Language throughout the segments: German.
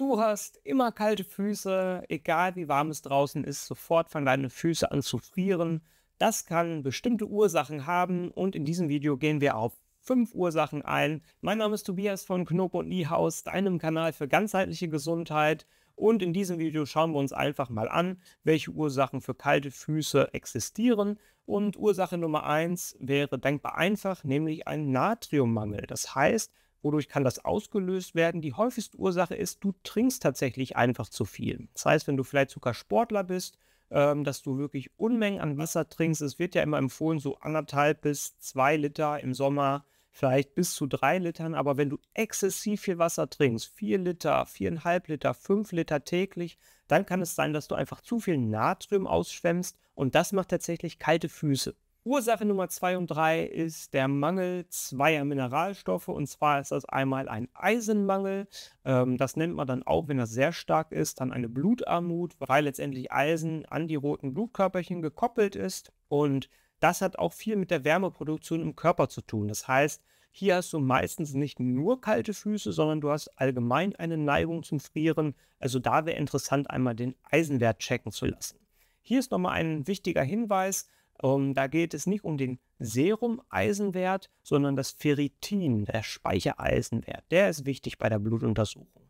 Du hast immer kalte Füße, egal wie warm es draußen ist, sofort fangen deine Füße an zu frieren. Das kann bestimmte Ursachen haben und in diesem Video gehen wir auf fünf Ursachen ein. Mein Name ist Tobias von Knob und Niehaus, deinem Kanal für ganzheitliche Gesundheit. Und in diesem Video schauen wir uns einfach mal an, welche Ursachen für kalte Füße existieren. Und Ursache Nummer eins wäre denkbar einfach, nämlich ein Natriummangel. Das heißt, Wodurch kann das ausgelöst werden? Die häufigste Ursache ist, du trinkst tatsächlich einfach zu viel. Das heißt, wenn du vielleicht sogar Sportler bist, ähm, dass du wirklich Unmengen an Wasser trinkst. Es wird ja immer empfohlen, so anderthalb bis zwei Liter im Sommer, vielleicht bis zu drei Litern. Aber wenn du exzessiv viel Wasser trinkst, vier Liter, viereinhalb Liter, fünf Liter täglich, dann kann es sein, dass du einfach zu viel Natrium ausschwemmst und das macht tatsächlich kalte Füße. Ursache Nummer zwei und drei ist der Mangel zweier Mineralstoffe. Und zwar ist das einmal ein Eisenmangel. Ähm, das nennt man dann auch, wenn das sehr stark ist, dann eine Blutarmut, weil letztendlich Eisen an die roten Blutkörperchen gekoppelt ist. Und das hat auch viel mit der Wärmeproduktion im Körper zu tun. Das heißt, hier hast du meistens nicht nur kalte Füße, sondern du hast allgemein eine Neigung zum Frieren. Also da wäre interessant, einmal den Eisenwert checken zu lassen. Hier ist nochmal ein wichtiger Hinweis. Und ähm, da geht es nicht um den Serum-Eisenwert, sondern das Ferritin, der Speichereisenwert. Der ist wichtig bei der Blutuntersuchung.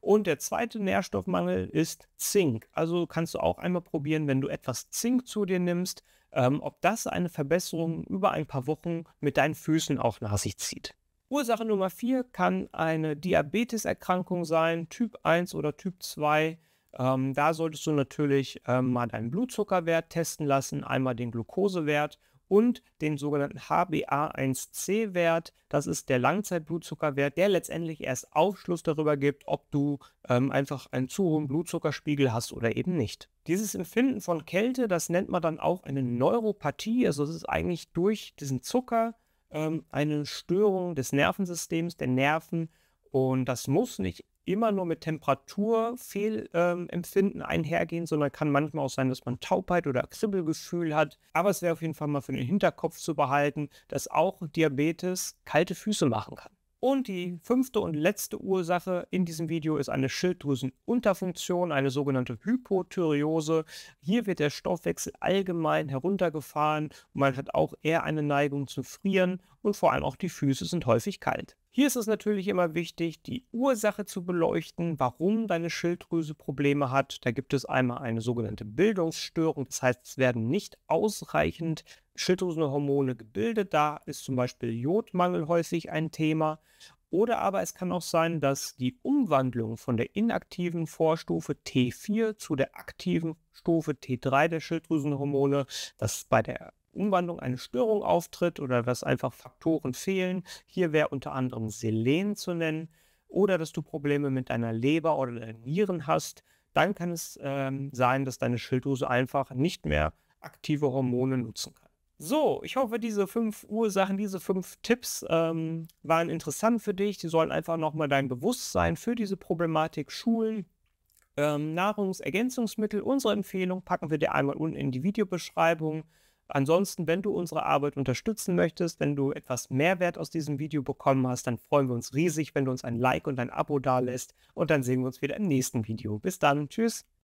Und der zweite Nährstoffmangel ist Zink. Also kannst du auch einmal probieren, wenn du etwas Zink zu dir nimmst, ähm, ob das eine Verbesserung über ein paar Wochen mit deinen Füßen auch nach sich zieht. Ursache Nummer 4 kann eine Diabeteserkrankung sein, Typ 1 oder Typ 2. Ähm, da solltest du natürlich ähm, mal deinen Blutzuckerwert testen lassen, einmal den Glukosewert und den sogenannten HbA1c-Wert. Das ist der Langzeitblutzuckerwert, der letztendlich erst Aufschluss darüber gibt, ob du ähm, einfach einen zu hohen Blutzuckerspiegel hast oder eben nicht. Dieses Empfinden von Kälte, das nennt man dann auch eine Neuropathie. Also es ist eigentlich durch diesen Zucker ähm, eine Störung des Nervensystems, der Nerven. Und das muss nicht immer nur mit Temperaturfehlempfinden ähm, einhergehen, sondern kann manchmal auch sein, dass man Taubheit oder Kribbelgefühl hat. Aber es wäre auf jeden Fall mal für den Hinterkopf zu behalten, dass auch Diabetes kalte Füße machen kann. Und die fünfte und letzte Ursache in diesem Video ist eine Schilddrüsenunterfunktion, eine sogenannte Hypothyreose. Hier wird der Stoffwechsel allgemein heruntergefahren. Man hat auch eher eine Neigung zu frieren und vor allem auch die Füße sind häufig kalt. Hier ist es natürlich immer wichtig, die Ursache zu beleuchten, warum deine Schilddrüse Probleme hat. Da gibt es einmal eine sogenannte Bildungsstörung. Das heißt, es werden nicht ausreichend Schilddrüsenhormone gebildet. Da ist zum Beispiel Jodmangel häufig ein Thema. Oder aber es kann auch sein, dass die Umwandlung von der inaktiven Vorstufe T4 zu der aktiven Stufe T3 der Schilddrüsenhormone, das bei der Umwandlung eine Störung auftritt oder dass einfach Faktoren fehlen. Hier wäre unter anderem Selen zu nennen oder dass du Probleme mit deiner Leber oder deinen Nieren hast. Dann kann es ähm, sein, dass deine Schilddrüse einfach nicht mehr aktive Hormone nutzen kann. So, ich hoffe, diese fünf Ursachen, diese fünf Tipps ähm, waren interessant für dich. Die sollen einfach nochmal dein Bewusstsein für diese Problematik schulen. Ähm, Nahrungsergänzungsmittel, unsere Empfehlung packen wir dir einmal unten in die Videobeschreibung. Ansonsten, wenn du unsere Arbeit unterstützen möchtest, wenn du etwas Mehrwert aus diesem Video bekommen hast, dann freuen wir uns riesig, wenn du uns ein Like und ein Abo dalässt. Und dann sehen wir uns wieder im nächsten Video. Bis dann. Tschüss.